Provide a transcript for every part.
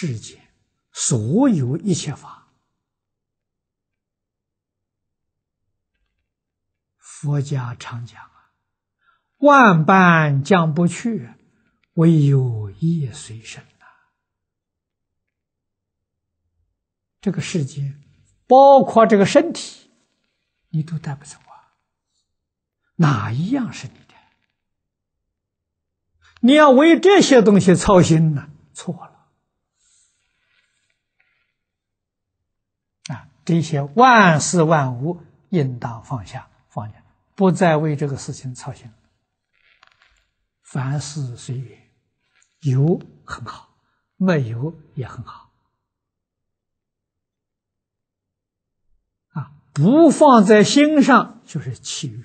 世间所有一切法，佛家常讲啊，“万般将不去，唯有业随身”呐。这个世界，包括这个身体，你都带不走啊。哪一样是你的？你要为这些东西操心呢？错了。这些万事万物应当放下，放下，不再为这个事情操心。凡事随缘，有很好，没有也很好。啊，不放在心上就是弃欲。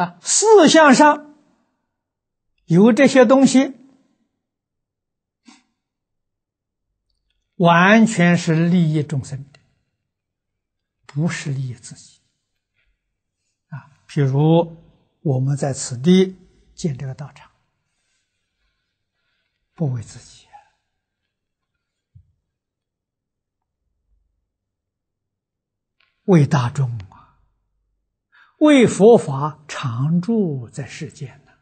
啊，思想上有这些东西。完全是利益众生的，不是利益自己啊！比如我们在此地建这个道场，不为自己，为大众啊，为佛法常驻在世间呢，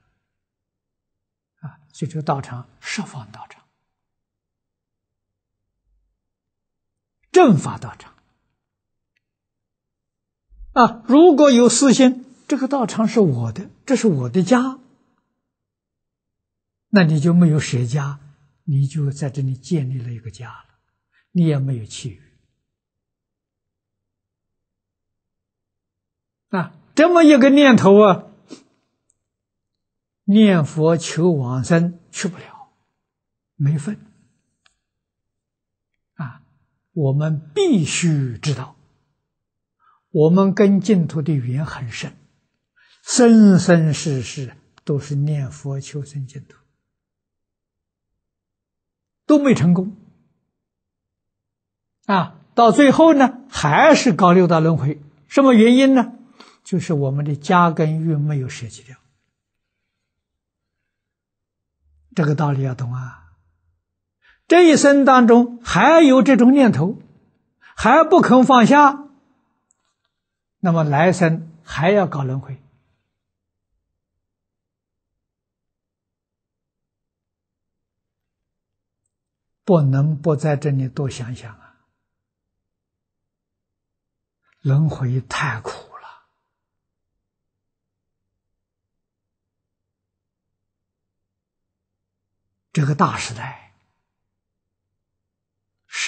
啊，所以这个道场设方道场。正法道场啊，如果有私心，这个道场是我的，这是我的家。那你就没有谁家，你就在这里建立了一个家了，你也没有去。啊，这么一个念头啊，念佛求往生去不了，没份。我们必须知道，我们跟净土的缘很深，生生世世都是念佛求生净土，都没成功，啊，到最后呢，还是搞六道轮回。什么原因呢？就是我们的家根运没有舍弃掉，这个道理要懂啊。这一生当中还有这种念头，还不肯放下，那么来生还要搞轮回，不能不在这里多想想啊！轮回太苦了，这个大时代。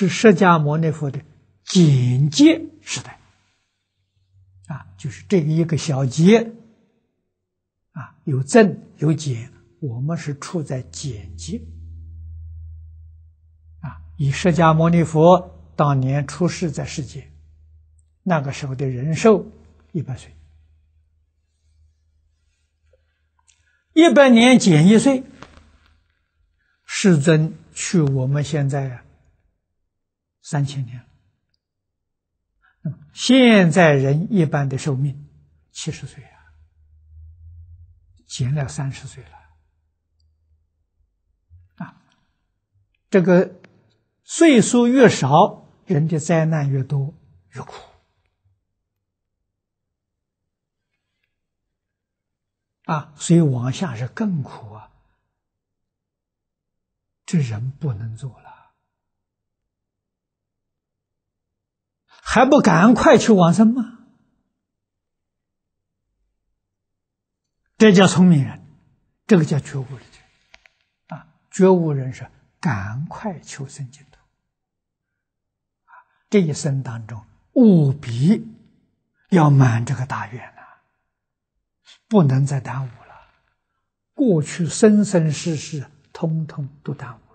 是释迦牟尼佛的简介时代，啊，就是这一个小节，啊，有正有简，我们是处在简介，啊，以释迦牟尼佛当年出世在世界，那个时候的人寿一百岁，一百年减一岁，世尊去我们现在啊。三千年了，现在人一般的寿命七十岁啊，减了三十岁了，啊，这个岁数越少，人的灾难越多，越苦，啊，所以往下是更苦啊，这人不能做了。还不赶快求往生吗？这叫聪明人，这个叫觉悟的人啊！觉悟人是赶快求生净土啊！这一生当中，务必要满这个大愿呐，不能再耽误了。过去生生世世，通通都耽误。